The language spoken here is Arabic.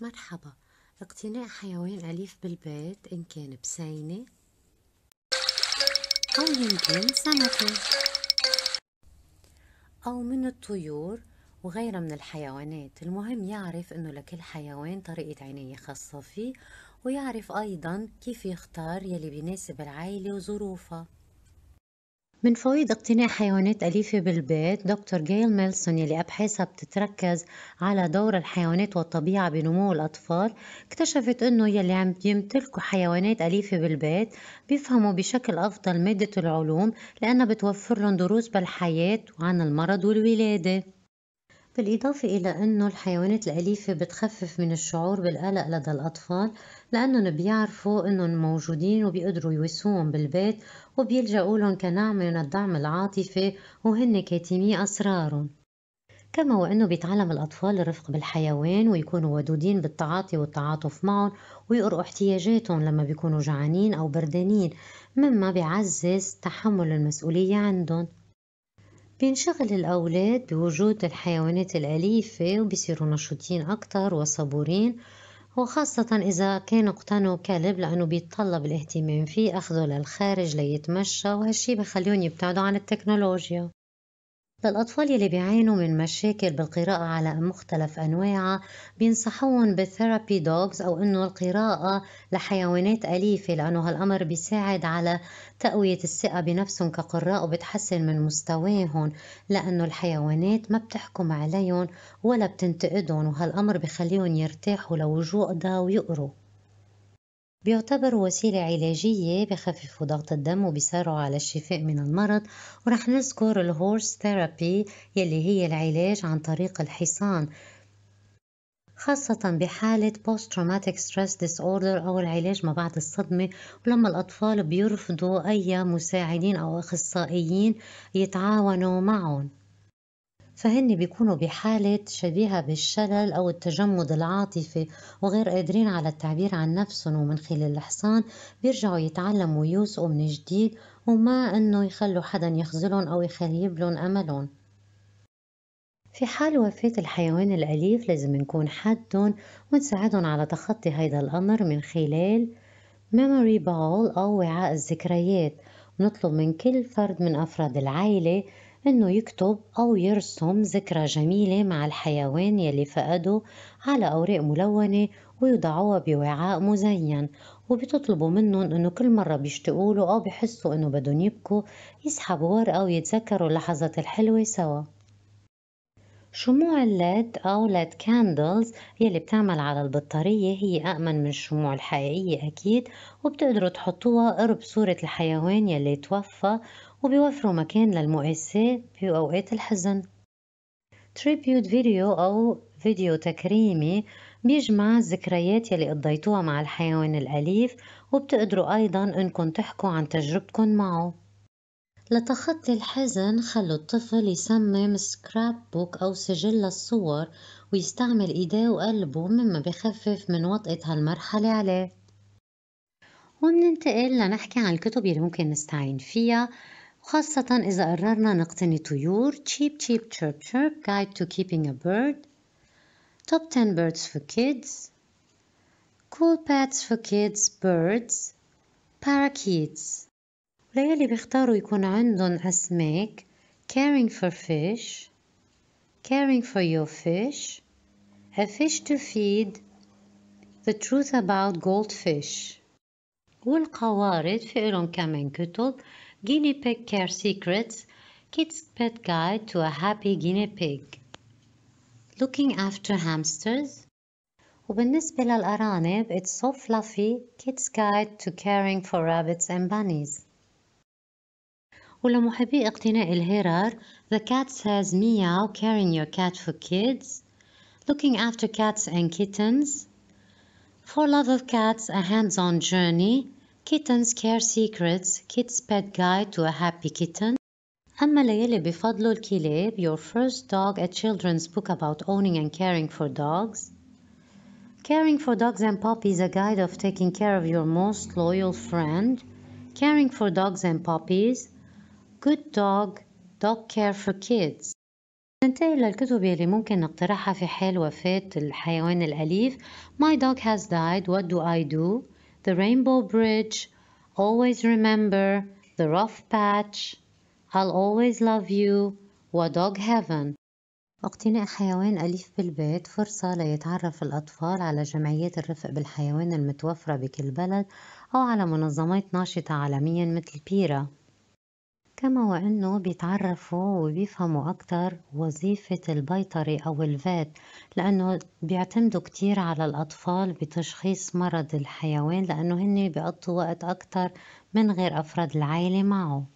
مرحبا اقتناء حيوان أليف بالبيت إن كان بسينة أو يمكن سمكة أو من الطيور وغيرها من الحيوانات المهم يعرف أنه لكل حيوان طريقة عناية خاصة فيه ويعرف أيضا كيف يختار يلي بيناسب العائلة وظروفها من فوائد اقتناء حيوانات أليفة بالبيت دكتور جيل ميلسون يلي أبحاثها بتتركز على دور الحيوانات والطبيعة بنمو الأطفال اكتشفت أنه يلي عم يمتلكوا حيوانات أليفة بالبيت بيفهموا بشكل أفضل مادة العلوم لأنها بتوفر لهم دروس بالحياة وعن المرض والولادة بالإضافة إلى أن الحيوانات الأليفة بتخفف من الشعور بالقلق لدى الأطفال لأنهم بيعرفوا أنهم موجودين وبيقدروا يوسوهم بالبيت وبيلجأوا لهم كنعمة من الدعم العاطفي وهن كاتمي أسرارهم كما وأنه بيتعلم الأطفال الرفق بالحيوان ويكونوا ودودين بالتعاطي والتعاطف معهم ويقروا احتياجاتهم لما بيكونوا جعانين أو بردانين مما بيعزز تحمل المسؤولية عندهم بينشغل الأولاد بوجود الحيوانات الأليفة وبصيروا نشيطين أكتر وصبورين وخاصة إذا كانوا اقتنوا كلب لأنه بيتطلب الاهتمام فيه أخذه للخارج ليتمشى وهالشي بخليهم يبتعدوا عن التكنولوجيا للأطفال يلي بيعانوا من مشاكل بالقراءة على مختلف أنواعها بينصحون بالثيرابي دوغز أو إنه القراءة لحيوانات أليفة لأنه هالأمر بيساعد على تقوية الثقة بنفسهم كقراء وبتحسن من مستواهم لأنه الحيوانات ما بتحكم عليهم ولا بتنتقدهم وهالأمر بخليهم يرتاحوا لوجوه ده ويقروا بيعتبر وسيلة علاجية بخفف ضغط الدم وبيساعدوا على الشفاء من المرض ورح نذكر الهورس ثيرابي يلي هي العلاج عن طريق الحصان خاصة بحالة Post Traumatic Stress Disorder أو العلاج ما بعد الصدمة ولما الأطفال بيرفضوا أي مساعدين أو أخصائيين يتعاونوا معهم فهن بيكونوا بحالة شبيهة بالشلل أو التجمد العاطفي وغير قادرين على التعبير عن نفسهم ومن خلال الحصان بيرجعوا يتعلموا يوثقوا من جديد وما إنه يخلوا حدا يخزلهم أو يخيب لهم أملهم في حال وفاة الحيوان الأليف لازم نكون حدهم ونساعدهم على تخطي هيدا الأمر من خلال ميموري بول أو وعاء الذكريات ونطلب من كل فرد من أفراد العائلة إنه يكتب أو يرسم ذكرى جميلة مع الحيوان يلي فقده على أوراق ملونة ويوضعوها بوعاء مزين وبتطلبوا منهم إنه كل مرة بيشتقوا أو بحسوا إنه بدهم يبكوا يسحبوا ورقة ويتذكروا اللحظات الحلوة سوا. شموع الليد أو ليد كاندلز يلي بتعمل على البطارية هي أأمن من الشموع الحقيقية أكيد وبتقدروا تحطوها قرب صورة الحيوان يلي توفى وبيوفروا مكان للمؤسسات في أوقات الحزن تريبيوت فيديو أو فيديو تكريمي بيجمع الذكريات يلي قضيتوها مع الحيوان الأليف وبتقدروا أيضا إنكم تحكوا عن تجربتكم معه لتخطي الحزن خلوا الطفل يصمم سكراب بوك أو سجل للصور ويستعمل إيديه وقلبه مما بخفف من وطئة هالمرحلة عليه ومننتقل لنحكي عن الكتب اللي ممكن نستعين فيها خاصة إذا قررنا نقتني طيور Cheap Cheap Chirp Chirp Guide to Keeping a Bird Top 10 Birds for Kids Cool Pets for Kids Birds Parakeets ليالي بيختاروا يكون عندهم أسماك Caring for Fish Caring for Your Fish A Fish to Feed The Truth About Goldfish والقوارض في إلهم كمان كتب Guinea Pig Care Secrets Kids Pet Guide to a Happy Guinea Pig Looking After Hamsters وبالنسبة للأرانب It's So Fluffy Kids Guide to Caring for Rabbits and Bunnies ولمحبي اقتناء الهرر The Cat Says Meow Caring Your Cat for Kids Looking After Cats and Kittens For Love of Cats A Hands-on Journey Kitten's Care Secrets Kids Pet Guide to a Happy Kitten أما ليلي بفضله الكلاب Your First Dog A Children's Book About Owning and Caring for Dogs Caring for Dogs and Puppies A Guide of Taking Care of Your Most Loyal Friend Caring for Dogs and Puppies Good Dog Dog Care for Kids ننتقل للكتب يلي ممكن نقترحها في حال وفاة الحيوان الأليف My dog has died, what do I do? the rainbow bridge, always remember, the rough patch, I'll always love you, dog heaven. اقتناء حيوان أليف بالبيت فرصة ليتعرف الأطفال على جمعيات الرفق بالحيوان المتوفرة بكل بلد أو على منظمات ناشطة عالميا مثل بيرا كما وأنه بيتعرفوا وبيفهموا أكتر وظيفة البيطري أو الفات لأنه بيعتمدوا كتير على الأطفال بتشخيص مرض الحيوان لأنه هن بيقضوا وقت أكتر من غير أفراد العائلة معه